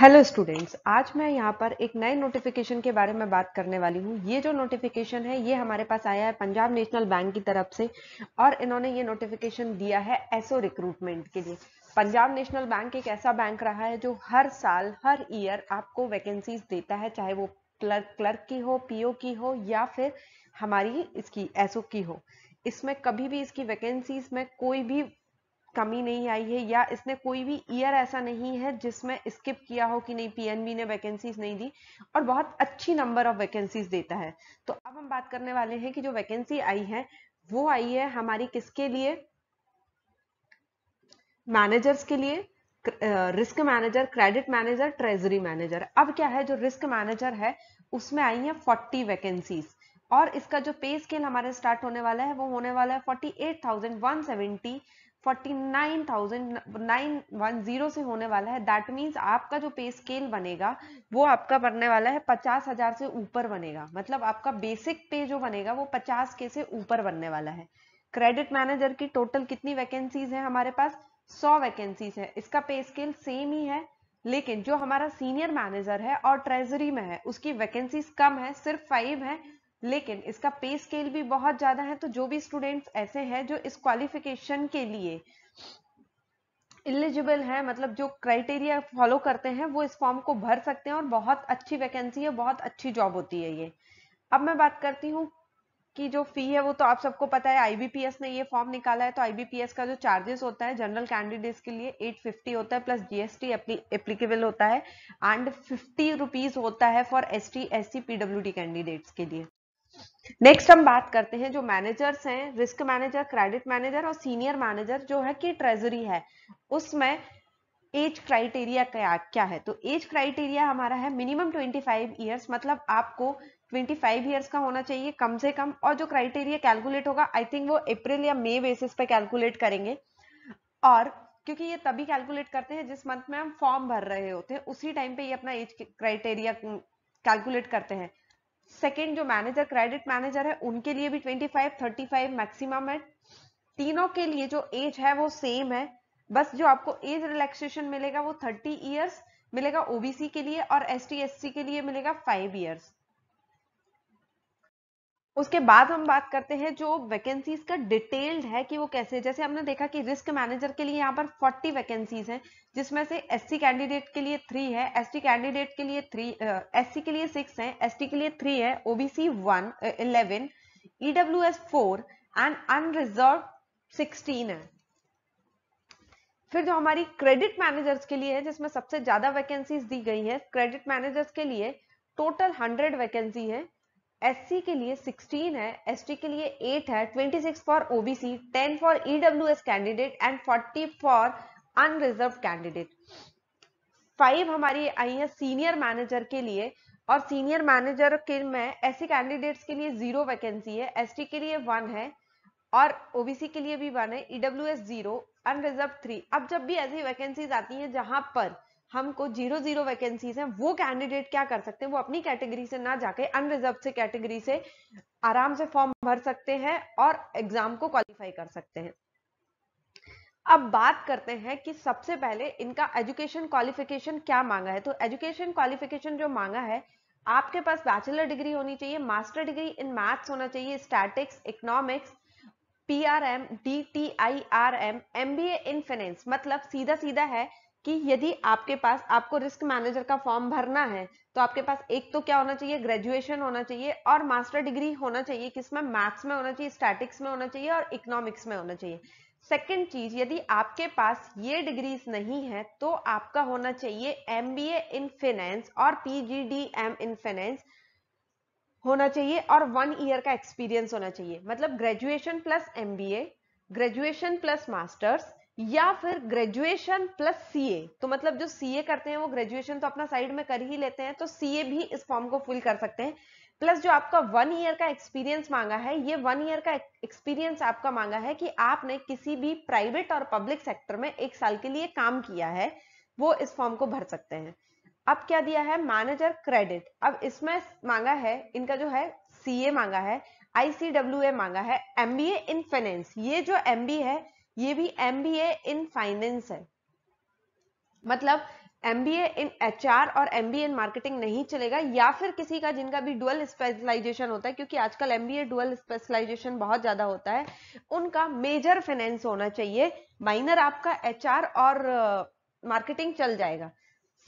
hello students आज मैं यहाँ पर एक नए नोटिफिकेशन के बारे में बात करने वाली हूँ ये जो नोटिफिकेशन है ये हमारे पास आया है पंजाब नेशनल बैंक की तरफ से और इन्होंने ये नोटिफिकेशन दिया है एसओ रिक्रूटमेंट के लिए पंजाब नेशनल बैंक एक ऐसा बैंक रहा है जो हर साल हर ईयर आपको वैकेंसीज देता है चाहे वो क्लर्क क्लर्क की हो पीओ की हो या फिर हमारी इसकी एसओ की हो इसमें कभी भी इसकी वैकेंसीज में कोई भी कमी नहीं आई है या इसने कोई भी ईयर ऐसा नहीं है जिसमें स्किप किया हो कि नहीं पीएनबी ने वैकेंसीज नहीं दी और बहुत अच्छी नंबर ऑफ वैकेंसीज देता है तो अब हम बात करने वाले हैं कि जो वैकेंसी आई है वो आई है हमारी किसके लिए मैनेजर्स के लिए risk manager credit manager treasury manager अब क्या है जो रिस्क मैनेजर है उसमें आई है फोर्टी वैकेंसीज और इसका जो पे स्केल हमारे स्टार्ट होने वाला है वो होने वाला है 48,170 49,910 से होने वाला है दैट मीन्स आपका जो पे स्केल बनेगा वो आपका बनने वाला है पचास हजार से ऊपर बनेगा मतलब आपका बेसिक पे जो बनेगा वो 50 के से ऊपर बनने वाला है क्रेडिट मैनेजर की टोटल कितनी वैकेंसीज है हमारे पास सौ वैकेंसीज है इसका पे स्केल सेम ही है लेकिन जो हमारा सीनियर मैनेजर है और ट्रेजरी में है उसकी वैकेंसीज कम है सिर्फ फाइव है लेकिन इसका पे स्केल भी बहुत ज़्यादा है तो जो भी स्टूडेंट्स ऐसे हैं जो इस क्वालिफिकेशन के लिए इलिजिबल है मतलब जो क्राइटेरिया फॉलो करते हैं वो इस फॉर्म को भर सकते हैं और बहुत अच्छी वैकेंसी है बहुत अच्छी जॉब होती है ये अब मैं बात करती हूँ कि जो फी है वो तो आप सबको पता है आईबीपीएस ने ये फॉर्म निकाला है तो आईबीपीएस का जो चार्जेस होता है जनरल कैंडिडेट्स के लिए 850 होता है प्लस जीएसटी एप्लीकेबल होता है एंड फिफ्टी रुपीज होता है for S T S C candidates के लिए नेक्स्ट हम बात करते हैं जो मैनेजर्स हैं रिस्क मैनेजर क्रेडिट मैनेजर और सीनियर मैनेजर जो है कि ट्रेजरी है उसमें एज क्राइटेरिया क्या क्या है तो एज क्राइटेरिया हमारा है मिनिमम 25 ईयर्स मतलब आपको 25 ईयर्स का होना चाहिए कम से कम और जो क्राइटेरिया कैलकुलेट होगा आई थिंक वो अप्रैल या मई बेसिस पे कैलकुलेट करेंगे और क्योंकि ये तभी कैलकुलेट करते हैं जिस मंथ में हम फॉर्म भर रहे होते हैं उसी टाइम पे ये अपना एज क्राइटेरिया कैलकुलेट करते हैं सेकेंड जो मैनेजर क्रेडिट मैनेजर है उनके लिए भी 25, 35 मैक्सिमम है तीनों के लिए जो एज है वो सेम है बस जो आपको एज रिलैक्सेशन मिलेगा वो 30 इयर्स मिलेगा ओबीसी के लिए और एस टी के लिए मिलेगा फाइव ईयर्स उसके बाद हम बात करते हैं जो वैकेंसीज का डिटेल्ड है कि वो कैसे जैसे हमने देखा कि रिस्क मैनेजर के लिए यहाँ पर 40 वैकेंसीज हैं जिसमें से एससी कैंडिडेट के लिए थ्री है एसटी कैंडिडेट के लिए थ्री एससी के लिए सिक्स है एसटी के लिए थ्री है OBC one eleven EWS four and unreserved sixteen है फिर जो हमारी क्रेडिट मैनेजर्स के लिए है जिसमें सबसे ज्यादा वैकेंसीज दी गई है क्रेडिट मैनेजर्स के लिए टोटल हंड्रेड वैकेंसी है एस के लिए 16 है एस के लिए 8 है 26 six for OBC ten for EW candidate and 40 for unreserved candidate five हमारी आई है सीनियर मैनेजर के लिए और सीनियर मैनेजर के में ऐसे कैंडिडेट्स के लिए जीरो वैकेंसी है एस के लिए वन है और ओबीसी के लिए भी वन है EWS zero unreserved three अब जब भी ऐसी वैकेंसीज आती हैं जहां पर हमको जीरो जीरो वैकेंसीज हैं वो कैंडिडेट क्या कर सकते हैं वो अपनी कैटेगरी से ना जाके अनरिजर्व से कैटेगरी से आराम से फॉर्म भर सकते हैं और एग्जाम को क्वालिफाई कर सकते हैं अब बात करते हैं कि सबसे पहले इनका एजुकेशन क्वालिफिकेशन क्या मांगा है तो एजुकेशन क्वालिफिकेशन जो मांगा है आपके पास बैचलर डिग्री होनी चाहिए मास्टर डिग्री इन मैथ्स होना चाहिए statics economics P R R M M D T I M B A in finance मतलब सीधा सीधा है कि यदि आपके पास आपको रिस्क मैनेजर का फॉर्म भरना है तो आपके पास एक तो क्या होना चाहिए ग्रेजुएशन होना चाहिए और मास्टर डिग्री होना चाहिए किसमें मैथ्स में होना चाहिए स्टैटिक्स में होना चाहिए और इकोनॉमिक्स में होना चाहिए सेकेंड चीज यदि आपके पास ये डिग्रीज नहीं है तो आपका होना चाहिए एम इन फाइनेंस और पीजीडीएम इन फाइनेंस होना चाहिए और वन ईयर का एक्सपीरियंस होना चाहिए मतलब graduation plus MBA graduation plus masters या फिर ग्रेजुएशन प्लस सीए तो मतलब जो सीए करते हैं वो ग्रेजुएशन तो अपना साइड में कर ही लेते हैं तो सीए भी इस फॉर्म को फिल कर सकते हैं प्लस जो आपका वन ईयर का एक्सपीरियंस मांगा है ये वन ईयर का एक्सपीरियंस आपका मांगा है कि आपने किसी भी प्राइवेट और पब्लिक सेक्टर में एक साल के लिए काम किया है वो इस फॉर्म को भर सकते हैं अब क्या दिया है मैनेजर क्रेडिट अब इसमें मांगा है इनका जो है सीए मांगा है आईसीडब्ल्यू मांगा है एमबीए इन फाइनेंस ये जो एमबीए है ये भी M B A in finance है मतलब M B A in H R और M B A in marketing नहीं चलेगा या फिर किसी का जिनका भी डुअल स्पेशलाइजेशन होता है क्योंकि आजकल M B A dual specialization बहुत ज्यादा होता है उनका मेजर फाइनेंस होना चाहिए माइनर आपका एच आर और मार्केटिंग uh, चल जाएगा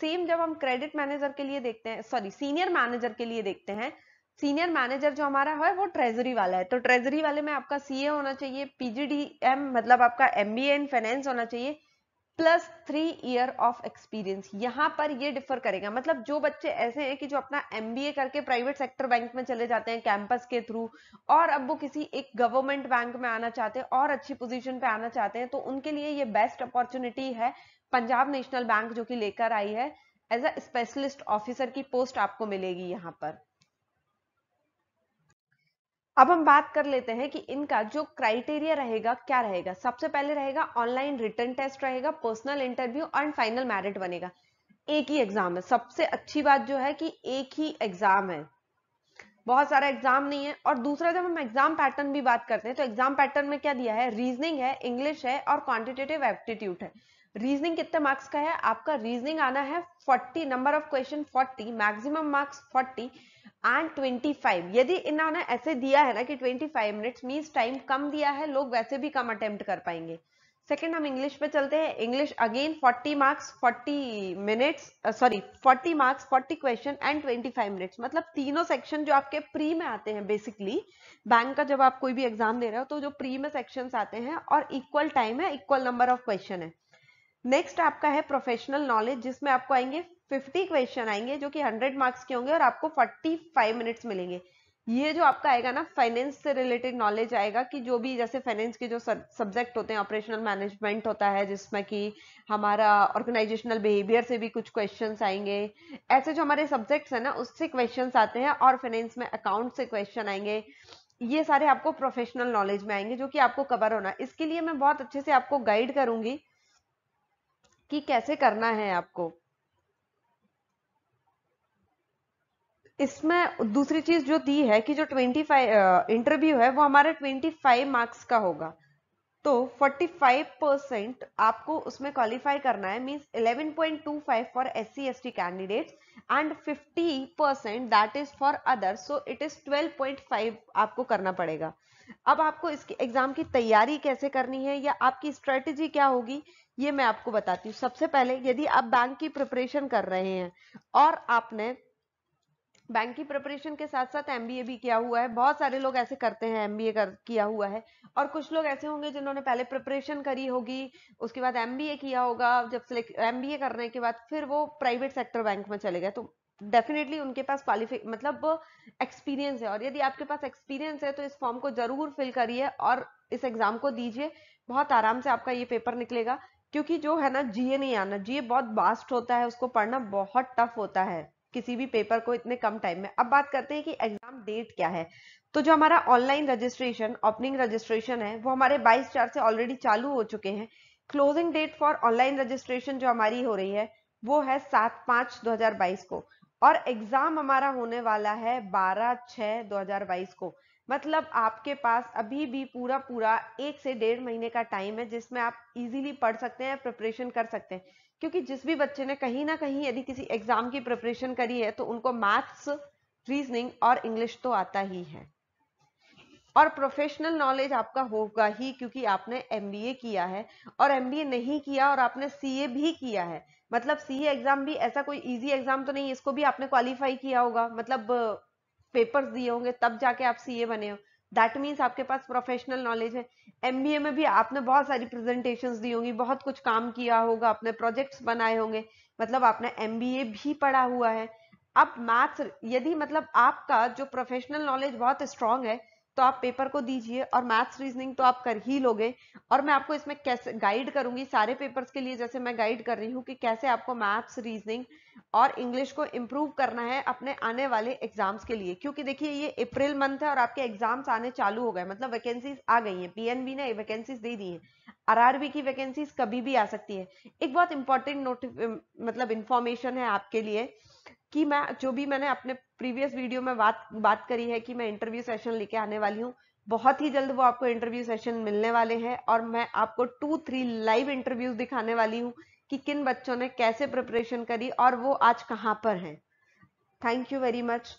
सेम जब हम क्रेडिट मैनेजर के लिए देखते हैं सॉरी सीनियर मैनेजर के लिए देखते हैं सीनियर मैनेजर जो हमारा है वो ट्रेजरी वाला है तो ट्रेजरी वाले में आपका सीए होना चाहिए पीजीडीएम मतलब आपका एमबीए इन फाइनेंस होना चाहिए plus three year of experience यहाँ पर ये डिफर करेगा मतलब जो बच्चे ऐसे हैं कि जो अपना एमबीए करके प्राइवेट सेक्टर बैंक में चले जाते हैं कैंपस के थ्रू और अब वो किसी एक गवर्नमेंट बैंक में आना चाहते हैं और अच्छी पोजीशन पे आना चाहते हैं तो उनके लिए ये बेस्ट अपॉर्चुनिटी है पंजाब नेशनल बैंक जो कि लेकर आई है एज अ स्पेशलिस्ट ऑफिसर की पोस्ट आपको मिलेगी यहाँ पर अब हम बात कर लेते हैं कि इनका जो क्राइटेरिया रहेगा क्या रहेगा सबसे पहले रहेगा ऑनलाइन रिटर्न टेस्ट रहेगा personal interview and final merit बनेगा एक ही एग्जाम है सबसे अच्छी बात जो है कि एक ही एग्जाम है बहुत सारा एग्जाम नहीं है और दूसरा जब हम एग्जाम पैटर्न भी बात करते हैं तो एग्जाम पैटर्न में क्या दिया है रीजनिंग है इंग्लिश है और क्वांटिटेटिव एप्टीट्यूड है रीजनिंग कितने मार्क्स का है आपका रीजनिंग आना है 40 number of question 40 maximum marks forty and 25 यदि इन्होंने ऐसे दिया है ना कि 25 मिनट मीन्स टाइम कम दिया है लोग वैसे भी कम अटेम्प्ट कर पाएंगे सेकेंड हम इंग्लिश पे चलते हैं English again 40 marks 40 minutes sorry 40 marks 40 question and 25 minutes मतलब तीनों सेक्शन जो आपके प्री में आते हैं बेसिकली बैंक का जब आप कोई भी एग्जाम दे रहे हो तो जो प्री में सेक्शंस आते हैं और इक्वल टाइम है इक्वल नंबर ऑफ क्वेश्चन है नेक्स्ट आपका है प्रोफेशनल नॉलेज जिसमें आपको आएंगे 50 क्वेश्चन आएंगे जो कि 100 मार्क्स के होंगे और आपको 45 मिनट्स मिलेंगे ये जो आपका आएगा ना फाइनेंस से रिलेटेड नॉलेज आएगा कि जो भी जैसे फाइनेंस के जो सब्जेक्ट होते हैं ऑपरेशनल मैनेजमेंट होता है जिसमें कि हमारा ऑर्गेनाइजेशनल बिहेवियर से भी कुछ क्वेश्चन आएंगे ऐसे जो हमारे सब्जेक्ट्स है ना उससे क्वेश्चन आते हैं और फाइनेंस में अकाउंट से क्वेश्चन आएंगे ये सारे आपको प्रोफेशनल नॉलेज में आएंगे जो कि आपको कवर होना इसके लिए मैं बहुत अच्छे से आपको गाइड करूंगी कि कैसे करना है आपको इसमें दूसरी चीज जो दी है कि जो 25 इंटरव्यू है वो हमारे 25 मार्क्स का होगा तो 45 परसेंट आपको उसमें क्वालिफाई करना है means 11.25 for S C S T candidate and fifty percent that is for other so it is 12.5 आपको करना पड़ेगा अब आपको इसकी एग्जाम की तैयारी कैसे करनी है या आपकी स्ट्रेटेजी क्या होगी ये मैं आपको बताती हूँ सबसे पहले यदि आप बैंक की प्रिपरेशन कर रहे हैं और आपने बैंक की प्रिपरेशन के साथ साथ एम भी किया हुआ है बहुत सारे लोग ऐसे करते हैं एम कर किया हुआ है और कुछ लोग ऐसे होंगे जिन्होंने पहले प्रिपरेशन करी होगी उसके बाद एम किया होगा जब सिलेक्ट एम करने के बाद फिर वो प्राइवेट सेक्टर बैंक में चले गए तो डेफिनेटली उनके पास क्वालिफिक मतलब एक्सपीरियंस है और यदि आपके पास एक्सपीरियंस है तो इस फॉर्म को जरूर फिल करिए और इस एग्जाम को दीजिए बहुत आराम से आपका ये पेपर निकलेगा क्योंकि जो है ना जीए नहीं आना जीए बहुत बास्ट होता है उसको पढ़ना बहुत टफ होता है किसी भी पेपर को इतने कम टाइम में अब बात करते हैं कि एग्जाम डेट क्या है तो जो हमारा ऑनलाइन रजिस्ट्रेशन ओपनिंग रजिस्ट्रेशन है वो हमारे 22 चार से ऑलरेडी चालू हो चुके हैं closing date for online registration जो हमारी हो रही है वो है सात पांच दो हजार बाईस को और एग्जाम हमारा होने वाला है बारह छह दो हजार बाईस को मतलब आपके पास अभी भी पूरा पूरा एक से डेढ़ महीने का टाइम है जिसमें आप इजीली पढ़ सकते हैं प्रिपरेशन कर सकते हैं क्योंकि जिस भी बच्चे ने कहीं ना कहीं यदि किसी एग्जाम की प्रिपरेशन करी है तो उनको मैथ्स रीजनिंग और इंग्लिश तो आता ही है और प्रोफेशनल नॉलेज आपका होगा ही क्योंकि आपने एम किया है और एम नहीं किया और आपने सी भी किया है मतलब सी एग्जाम भी ऐसा कोई इजी एग्जाम तो नहीं इसको भी आपने क्वालिफाई किया होगा मतलब पेपर्स दिए होंगे तब जाके आप सी बने हो दैट मीन्स आपके पास प्रोफेशनल नॉलेज है एमबीए में भी आपने बहुत सारी प्रेजेंटेशन दी होंगी बहुत कुछ काम किया होगा अपने प्रोजेक्ट्स बनाए होंगे मतलब आपने एमबीए भी पढ़ा हुआ है अब मैथ्स यदि मतलब आपका जो प्रोफेशनल नॉलेज बहुत स्ट्रांग है तो आप पेपर को दीजिए और मैथ्स रीजनिंग तो आप कर ही लोगे और मैं आपको इसमें कैसे गाइड करूंगी सारे पेपर्स के लिए जैसे मैं गाइड कर रही हूँ कि कैसे आपको मैथ्स रीजनिंग और इंग्लिश को इम्प्रूव करना है अपने आने वाले एग्जाम्स के लिए क्योंकि देखिए ये अप्रैल मंथ है और आपके एग्जाम्स आने चालू हो गए मतलब वैकेंसीज आ गई है पी ने वैकेंसीज दे दी है आर की वैकेंसीज कभी भी आ सकती है एक बहुत इंपॉर्टेंट नोटिफ मतलब इंफॉर्मेशन है आपके लिए कि मैं जो भी मैंने अपने प्रीवियस वीडियो में बात बात करी है कि मैं इंटरव्यू सेशन लेके आने वाली हूँ बहुत ही जल्द वो आपको इंटरव्यू सेशन मिलने वाले हैं और मैं आपको टू थ्री लाइव इंटरव्यूज दिखाने वाली हूँ कि किन बच्चों ने कैसे प्रिपरेशन करी और वो आज कहाँ पर हैं थैंक यू वेरी मच